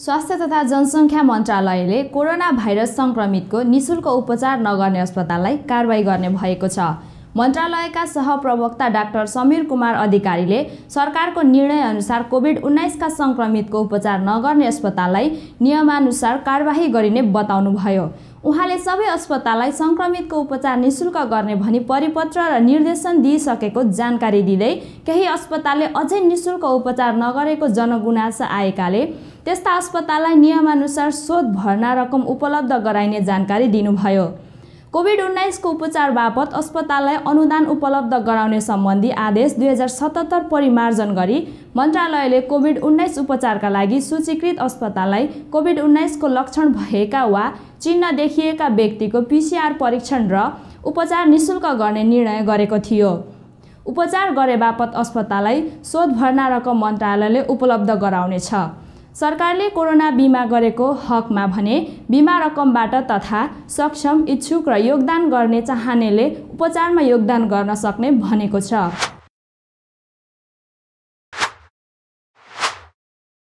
स्वास्थ्य तथा जनसङ्ख्या मन्त्रालयले कोरोना भाइरस सङ्क्रमितको निशुल्क उपचार नगर्ने अस्पताललाई कारवाही गर्ने भएको छ मन्त्रालयका सहप्रवक्ता डाक्टर समीर कुमार अधिकारीले सरकारको निर्णयअनुसार कोभिड उन्नाइसका सङ्क्रमितको उपचार नगर्ने अस्पताललाई नियमानुसार कारवाही गरिने बताउनुभयो उहाँले सबै अस्पताललाई सङ्क्रमितको उपचार निशुल्क गर्ने भनी परिपत्र र निर्देशन दिइसकेको जानकारी दिँदै केही अस्पतालले अझै निशुल्क उपचार नगरेको जनगुनासा आएकाले त्यस्ता अस्पताललाई नियमानुसार शोध भर्ना रकम उपलब्ध गराइने जानकारी दिनुभयो कोभिड उन्नाइसको उपचार बापत अस्पताललाई अनुदान उपलब्ध गराउने सम्बन्धी आदेश दुई हजार सतहत्तर परिमार्जन गरी मन्त्रालयले कोभिड उन्नाइस उपचारका लागि सूचीकृत अस्पताललाई कोभिड उन्नाइसको लक्षण भएका वा चिन्ह देखिएका व्यक्तिको पिसिआर परीक्षण र उपचार निशुल्क गर्ने निर्णय गरेको थियो उपचार गरे बापत अस्पताललाई शोध भर्ना रकम मन्त्रालयले उपलब्ध गराउनेछ सरकारले कोरोना बिमा गरेको हकमा भने बिमा रकमबाट तथा सक्षम इच्छुक र योगदान गर्ने चाहनेले उपचारमा योगदान गर्न सक्ने भनेको छ